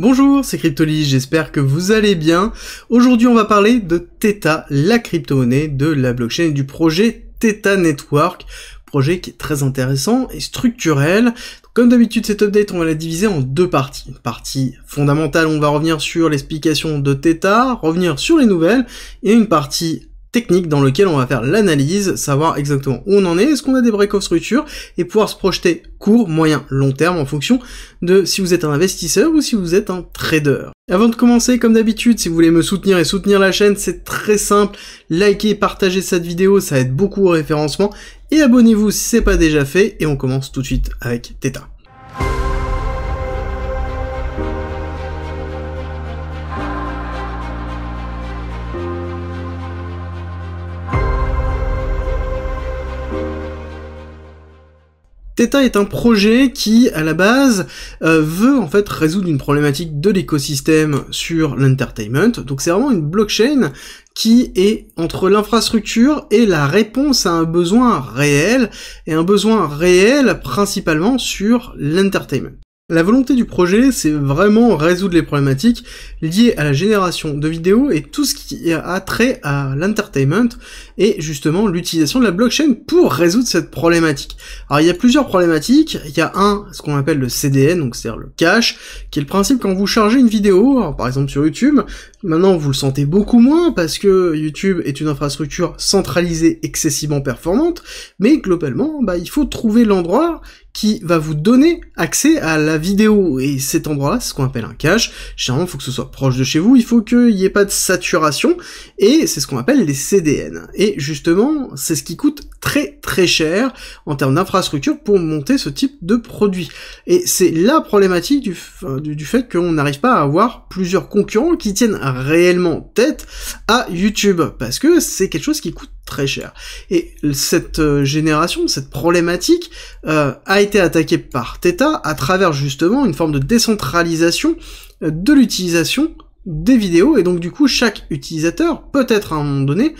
Bonjour, c'est Cryptoly, j'espère que vous allez bien. Aujourd'hui, on va parler de Theta, la crypto-monnaie de la blockchain et du projet Theta Network, projet qui est très intéressant et structurel. Comme d'habitude, cette update, on va la diviser en deux parties. Une partie fondamentale, on va revenir sur l'explication de Theta, revenir sur les nouvelles, et une partie technique dans lequel on va faire l'analyse, savoir exactement où on en est, est-ce qu'on a des break-off structures et pouvoir se projeter court, moyen, long terme en fonction de si vous êtes un investisseur ou si vous êtes un trader. Avant de commencer, comme d'habitude, si vous voulez me soutenir et soutenir la chaîne, c'est très simple. Likez partagez cette vidéo, ça aide beaucoup au référencement. Et abonnez-vous si c'est pas déjà fait. Et on commence tout de suite avec Theta. Theta est un projet qui, à la base, euh, veut en fait résoudre une problématique de l'écosystème sur l'entertainment. Donc c'est vraiment une blockchain qui est entre l'infrastructure et la réponse à un besoin réel, et un besoin réel principalement sur l'entertainment. La volonté du projet, c'est vraiment résoudre les problématiques liées à la génération de vidéos et tout ce qui a trait à l'entertainment et justement l'utilisation de la blockchain pour résoudre cette problématique. Alors il y a plusieurs problématiques, il y a un, ce qu'on appelle le CDN, donc c'est-à-dire le cache, qui est le principe quand vous chargez une vidéo, par exemple sur YouTube, Maintenant, vous le sentez beaucoup moins parce que YouTube est une infrastructure centralisée excessivement performante, mais globalement, bah, il faut trouver l'endroit qui va vous donner accès à la vidéo. Et cet endroit-là, c'est ce qu'on appelle un cache. Généralement, il faut que ce soit proche de chez vous, il faut qu'il n'y ait pas de saturation, et c'est ce qu'on appelle les CDN. Et justement, c'est ce qui coûte très très cher en termes d'infrastructure pour monter ce type de produit. Et c'est la problématique du, euh, du, du fait qu'on n'arrive pas à avoir plusieurs concurrents qui tiennent à réellement tête à YouTube, parce que c'est quelque chose qui coûte très cher. Et cette euh, génération, cette problématique euh, a été attaquée par Theta à travers justement une forme de décentralisation euh, de l'utilisation des vidéos, et donc du coup chaque utilisateur peut être à un moment donné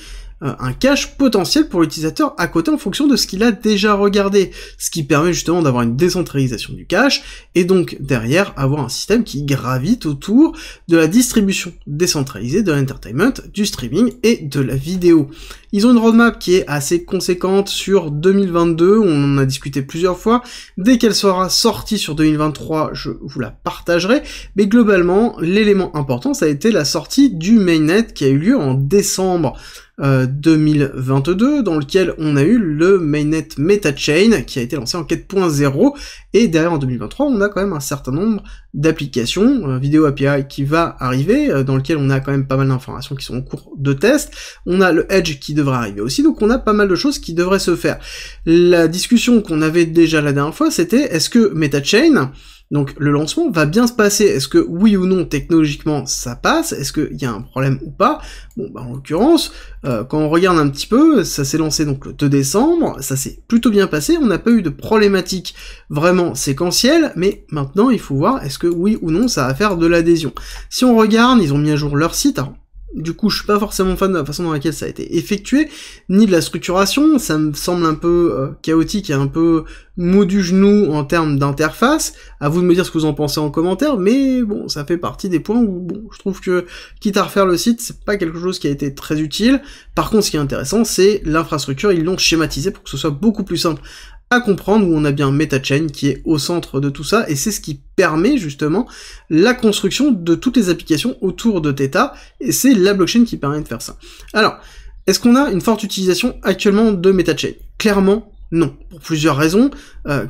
euh, un cache potentiel pour l'utilisateur à côté en fonction de ce qu'il a déjà regardé, ce qui permet justement d'avoir une décentralisation du cache, et donc derrière avoir un système qui gravite autour de la distribution décentralisée de l'entertainment, du streaming et de la vidéo. Ils ont une roadmap qui est assez conséquente sur 2022, on en a discuté plusieurs fois, dès qu'elle sera sortie sur 2023, je vous la partagerai, mais globalement, l'élément important, ça a été la sortie du mainnet qui a eu lieu en décembre. 2022, euh, dans lequel on a eu le mainnet MetaChain qui a été lancé en 4.0, et derrière en 2023, on a quand même un certain nombre d'applications, euh, vidéo API qui va arriver, euh, dans lequel on a quand même pas mal d'informations qui sont en cours de test, on a le Edge qui devrait arriver aussi, donc on a pas mal de choses qui devraient se faire. La discussion qu'on avait déjà la dernière fois, c'était est-ce que MetaChain, donc le lancement va bien se passer. Est-ce que oui ou non technologiquement ça passe Est-ce qu'il y a un problème ou pas Bon, bah, en l'occurrence, euh, quand on regarde un petit peu, ça s'est lancé donc le 2 décembre, ça s'est plutôt bien passé. On n'a pas eu de problématique vraiment séquentielle, mais maintenant il faut voir est-ce que oui ou non ça va faire de l'adhésion. Si on regarde, ils ont mis à jour leur site. Alors, du coup, je suis pas forcément fan de la façon dans laquelle ça a été effectué, ni de la structuration. Ça me semble un peu euh, chaotique et un peu mot du genou en termes d'interface. À vous de me dire ce que vous en pensez en commentaire, mais bon, ça fait partie des points où bon, je trouve que quitte à refaire le site, c'est pas quelque chose qui a été très utile. Par contre, ce qui est intéressant, c'est l'infrastructure. Ils l'ont schématisé pour que ce soit beaucoup plus simple à comprendre où on a bien MetaChain qui est au centre de tout ça et c'est ce qui permet justement la construction de toutes les applications autour de Theta et c'est la blockchain qui permet de faire ça. Alors, est-ce qu'on a une forte utilisation actuellement de MetaChain Clairement non, pour plusieurs raisons. Euh,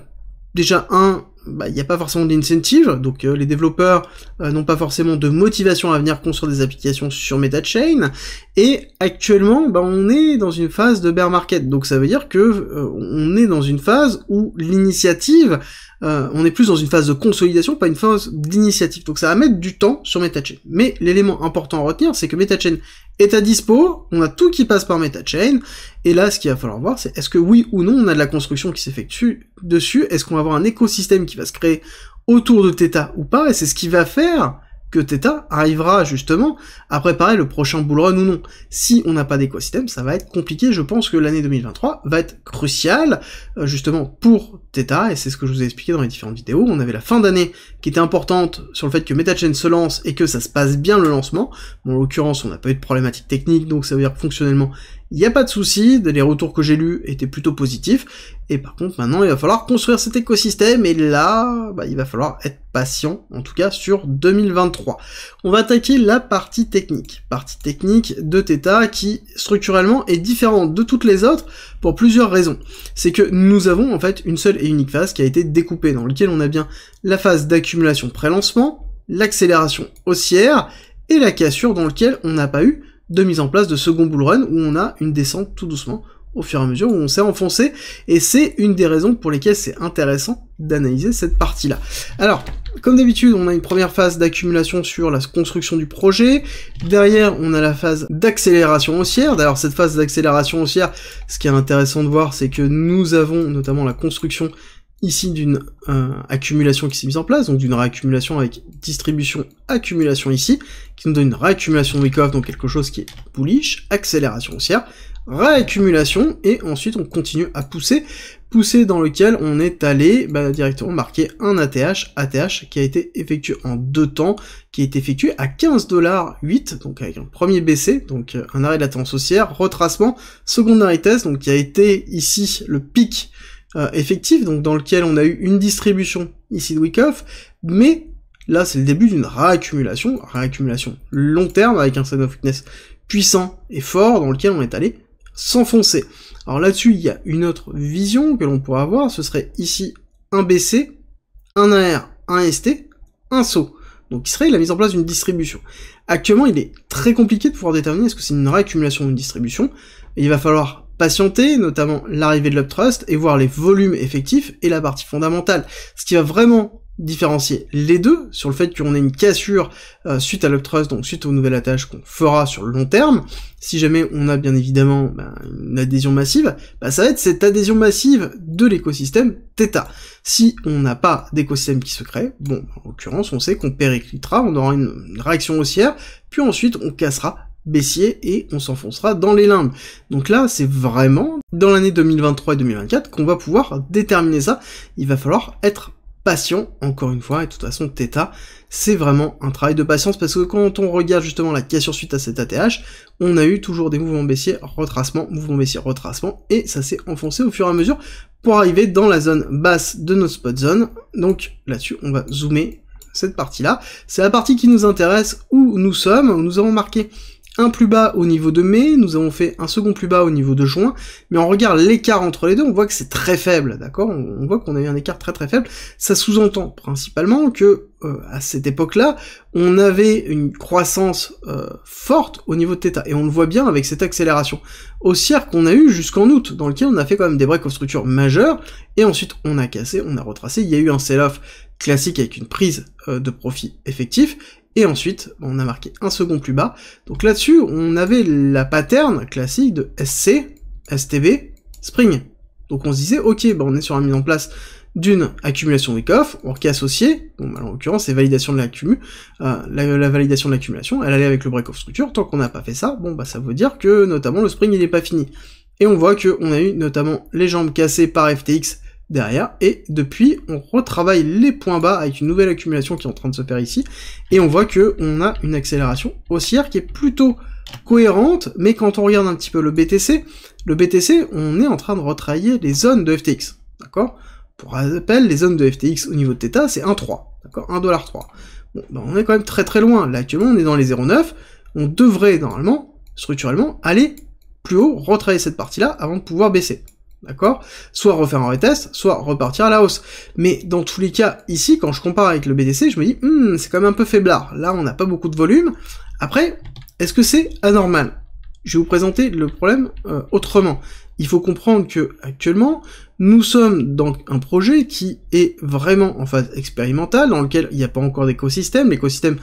déjà un, bah, il n'y a pas forcément d'incentive, donc euh, les développeurs euh, n'ont pas forcément de motivation à venir construire des applications sur MetaChain, et actuellement, bah, on est dans une phase de bear market, donc ça veut dire que euh, on est dans une phase où l'initiative euh, on est plus dans une phase de consolidation, pas une phase d'initiative. Donc ça va mettre du temps sur MetaChain. Mais l'élément important à retenir, c'est que MetaChain est à dispo, on a tout qui passe par MetaChain, et là, ce qu'il va falloir voir, c'est est-ce que oui ou non, on a de la construction qui s'effectue dessus, est-ce qu'on va avoir un écosystème qui va se créer autour de Theta ou pas, et c'est ce qui va faire que Theta arrivera justement à préparer le prochain bullrun ou non. Si on n'a pas d'écosystème, ça va être compliqué. Je pense que l'année 2023 va être cruciale euh, justement pour Theta, et c'est ce que je vous ai expliqué dans les différentes vidéos. On avait la fin d'année qui était importante sur le fait que MetaChain se lance et que ça se passe bien le lancement. en l'occurrence, on n'a pas eu de problématique technique, donc ça veut dire fonctionnellement, il n'y a pas de souci, les retours que j'ai lus étaient plutôt positifs, et par contre maintenant il va falloir construire cet écosystème, et là, bah, il va falloir être patient, en tout cas sur 2023. On va attaquer la partie technique, partie technique de Theta qui structurellement est différente de toutes les autres pour plusieurs raisons. C'est que nous avons en fait une seule et unique phase qui a été découpée, dans laquelle on a bien la phase d'accumulation pré-lancement, l'accélération haussière, et la cassure dans laquelle on n'a pas eu de mise en place de second bull run où on a une descente tout doucement au fur et à mesure où on s'est enfoncé et c'est une des raisons pour lesquelles c'est intéressant d'analyser cette partie là. Alors comme d'habitude on a une première phase d'accumulation sur la construction du projet, derrière on a la phase d'accélération haussière, d'ailleurs cette phase d'accélération haussière ce qui est intéressant de voir c'est que nous avons notamment la construction ici d'une euh, accumulation qui s'est mise en place, donc d'une réaccumulation avec distribution, accumulation ici, qui nous donne une réaccumulation de week-off, donc quelque chose qui est bullish, accélération haussière, réaccumulation, et ensuite on continue à pousser, pousser dans lequel on est allé bah, directement marquer un ATH, ATH qui a été effectué en deux temps, qui est effectué à 8$, donc avec un premier baissé, donc euh, un arrêt de la haussière, retracement, secondaire test, donc qui a été ici le pic euh, effectif, donc dans lequel on a eu une distribution ici de Wickoff mais là c'est le début d'une réaccumulation, réaccumulation long terme avec un sign of weakness puissant et fort dans lequel on est allé s'enfoncer. Alors là-dessus, il y a une autre vision que l'on pourrait avoir, ce serait ici un BC, un AR, un ST, un saut. Donc qui serait la mise en place d'une distribution. Actuellement, il est très compliqué de pouvoir déterminer est-ce que c'est une réaccumulation ou une distribution, il va falloir patienter, notamment l'arrivée de l'Uptrust, et voir les volumes effectifs et la partie fondamentale. Ce qui va vraiment différencier les deux sur le fait qu'on ait une cassure euh, suite à l'uptrust, donc suite aux nouvelles attaches qu'on fera sur le long terme, si jamais on a bien évidemment ben, une adhésion massive, bah ça va être cette adhésion massive de l'écosystème Theta. Si on n'a pas d'écosystème qui se crée, bon, ben, en l'occurrence, on sait qu'on périclitera, on aura une réaction haussière, puis ensuite on cassera baissier et on s'enfoncera dans les limbes. Donc là, c'est vraiment dans l'année 2023 et 2024 qu'on va pouvoir déterminer ça. Il va falloir être patient, encore une fois, et de toute façon, Theta, c'est vraiment un travail de patience, parce que quand on regarde justement la cassure suite à cet ATH, on a eu toujours des mouvements baissiers, retracement, mouvement baissier, retracement, et ça s'est enfoncé au fur et à mesure pour arriver dans la zone basse de notre spot zone. Donc là-dessus, on va zoomer cette partie-là. C'est la partie qui nous intéresse, où nous sommes, nous avons marqué un plus bas au niveau de mai, nous avons fait un second plus bas au niveau de juin, mais on regarde l'écart entre les deux, on voit que c'est très faible, d'accord on, voit qu'on a eu un écart très très faible. Ça sous-entend principalement que euh, à cette époque-là, on avait une croissance euh, forte au niveau de Theta, et on le voit bien avec cette accélération haussière qu'on a eue jusqu'en août, dans lequel on a fait quand même des breaks aux structure majeures, et ensuite on a cassé, on a retracé, il y a eu un sell-off classique avec une prise euh, de profit effectif, et ensuite on a marqué un second plus bas. Donc là-dessus, on avait la pattern classique de SC, STB, Spring. Donc on se disait, ok, bah, on est sur la mise en place d'une accumulation wake off or qui associé associée, bon, bah, en l'occurrence c'est validation de l'accumulation, euh, la, validation de l'accumulation, elle allait avec le break-off structure, tant qu'on n'a pas fait ça, bon bah ça veut dire que notamment le spring il n'est pas fini. Et on voit que on a eu notamment les jambes cassées par FTX derrière. Et depuis, on retravaille les points bas avec une nouvelle accumulation qui est en train de se faire ici. Et on voit que a une accélération haussière qui est plutôt cohérente. Mais quand on regarde un petit peu le BTC, le BTC, on est en train de retravailler les zones de FTX. D'accord Pour rappel, les zones de FTX au niveau de Theta, c'est 1,3. D'accord 1,3$. Bon, ben, on est quand même très très loin. Là, actuellement, on est dans les 0,9. On devrait, normalement, structurellement, aller plus haut, retravailler cette partie-là avant de pouvoir baisser. D'accord Soit refaire un retest, soit repartir à la hausse. Mais dans tous les cas, ici, quand je compare avec le BDC, je me dis, hmm, c'est quand même un peu faiblard. Là, on n'a pas beaucoup de volume. Après, est-ce que c'est anormal je vais vous présenter le problème euh, autrement. Il faut comprendre que actuellement, nous sommes dans un projet qui est vraiment en phase expérimentale, dans lequel il n'y a pas encore d'écosystème. L'écosystème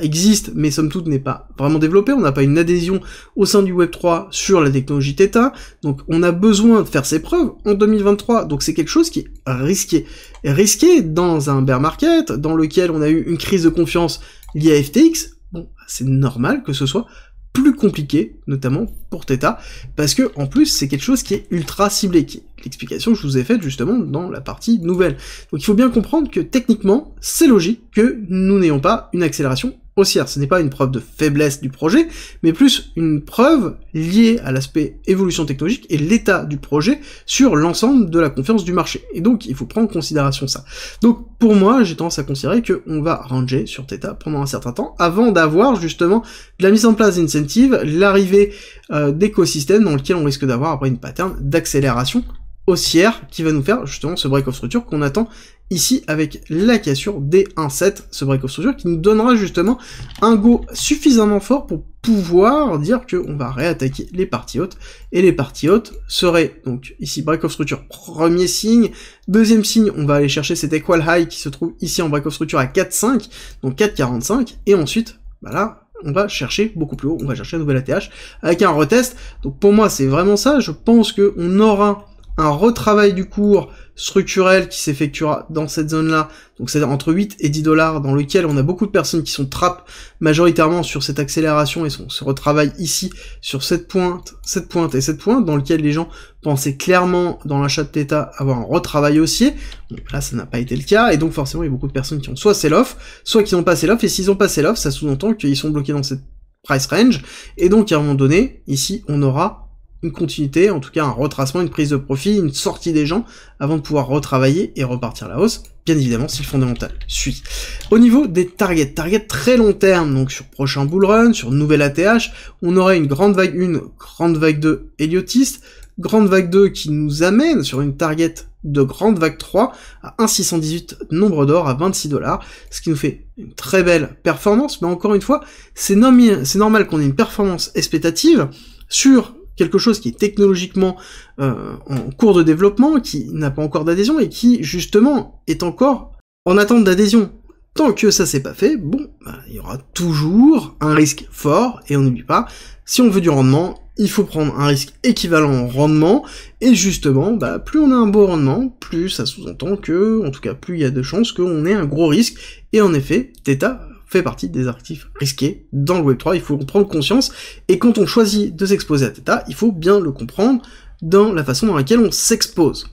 existe, mais somme toute n'est pas vraiment développé. On n'a pas une adhésion au sein du Web3 sur la technologie Theta. Donc on a besoin de faire ses preuves en 2023. Donc c'est quelque chose qui est risqué. Risqué dans un bear market, dans lequel on a eu une crise de confiance liée à FTX. Bon, c'est normal que ce soit plus compliqué, notamment pour Theta, parce que en plus c'est quelque chose qui est ultra ciblé, qui est l'explication que je vous ai faite justement dans la partie nouvelle. Donc il faut bien comprendre que techniquement, c'est logique que nous n'ayons pas une accélération haussière. Ce n'est pas une preuve de faiblesse du projet, mais plus une preuve liée à l'aspect évolution technologique et l'état du projet sur l'ensemble de la confiance du marché. Et donc, il faut prendre en considération ça. Donc, pour moi, j'ai tendance à considérer qu'on va ranger sur Theta pendant un certain temps avant d'avoir justement de la mise en place d'incentives, l'arrivée euh, d'écosystèmes dans lequel on risque d'avoir après une pattern d'accélération haussière qui va nous faire justement ce break of structure qu'on attend ici avec la cassure des 1,7 ce break of structure, qui nous donnera justement un go suffisamment fort pour pouvoir dire qu'on va réattaquer les parties hautes, et les parties hautes seraient, donc ici break of structure, premier signe, deuxième signe, on va aller chercher cet equal high qui se trouve ici en break of structure à 4,5, donc 4,45, et ensuite, voilà bah on va chercher beaucoup plus haut, on va chercher un nouvel ATH avec un retest, donc pour moi c'est vraiment ça, je pense qu'on aura un retravail du cours structurel qui s'effectuera dans cette zone-là, donc c'est entre 8 et 10 dollars, dans lequel on a beaucoup de personnes qui sont trappes majoritairement sur cette accélération et sont se retravaille ici sur cette pointe, cette pointe et cette pointe, dans lequel les gens pensaient clairement dans l'achat de l'état avoir un retravail haussier. Donc là, ça n'a pas été le cas, et donc forcément, il y a beaucoup de personnes qui ont soit c'est l'offre, soit qui n'ont pas sell l'offre, et s'ils n'ont pas sell l'offre, ça sous-entend qu'ils sont bloqués dans cette price range, et donc à un moment donné, ici, on aura une continuité, en tout cas un retracement, une prise de profit, une sortie des gens avant de pouvoir retravailler et repartir la hausse. Bien évidemment, c'est le fondamental. Suit. Au niveau des targets, targets très long terme, donc sur prochain bull run, sur nouvelle ATH, on aurait une grande vague 1, grande vague 2 héliotiste, grande vague 2 qui nous amène sur une target de grande vague 3 à 1,618 nombre d'or à 26 dollars, ce qui nous fait une très belle performance, mais encore une fois, c'est normal qu'on ait une performance expectative sur quelque chose qui est technologiquement euh, en cours de développement, qui n'a pas encore d'adhésion et qui justement est encore en attente d'adhésion. Tant que ça s'est pas fait, bon, bah, il y aura toujours un risque fort, et on n'oublie pas, si on veut du rendement, il faut prendre un risque équivalent en rendement, et justement, bah, plus on a un beau rendement, plus ça sous-entend que, en tout cas, plus il y a de chances qu'on ait un gros risque, et en effet, Theta fait partie des actifs risqués dans le Web3. Il faut en prendre conscience. Et quand on choisit de s'exposer à Theta, il faut bien le comprendre dans la façon dans laquelle on s'expose.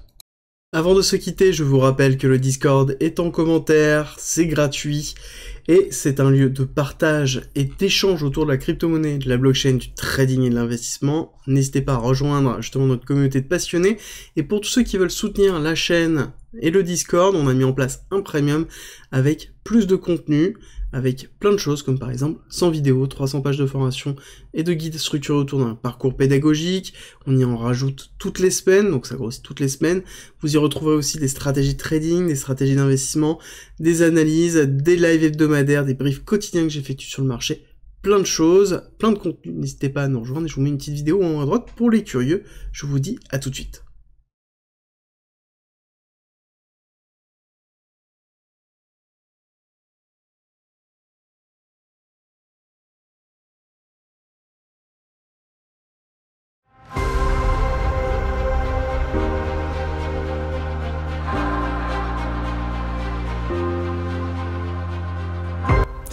Avant de se quitter, je vous rappelle que le Discord est en commentaire, c'est gratuit et c'est un lieu de partage et d'échange autour de la crypto-monnaie, de la blockchain, du trading et de l'investissement. N'hésitez pas à rejoindre justement notre communauté de passionnés et pour tous ceux qui veulent soutenir la chaîne et le Discord, on a mis en place un premium avec plus de contenu avec plein de choses comme par exemple 100 vidéos, 300 pages de formation et de guides structurés autour d'un parcours pédagogique. On y en rajoute toutes les semaines, donc ça grossit toutes les semaines. Vous y retrouverez aussi des stratégies de trading, des stratégies d'investissement, des analyses, des lives hebdomadaires, des briefs quotidiens que j'effectue sur le marché, plein de choses, plein de contenu. N'hésitez pas à nous rejoindre et je vous mets une petite vidéo en haut à droite pour les curieux. Je vous dis à tout de suite.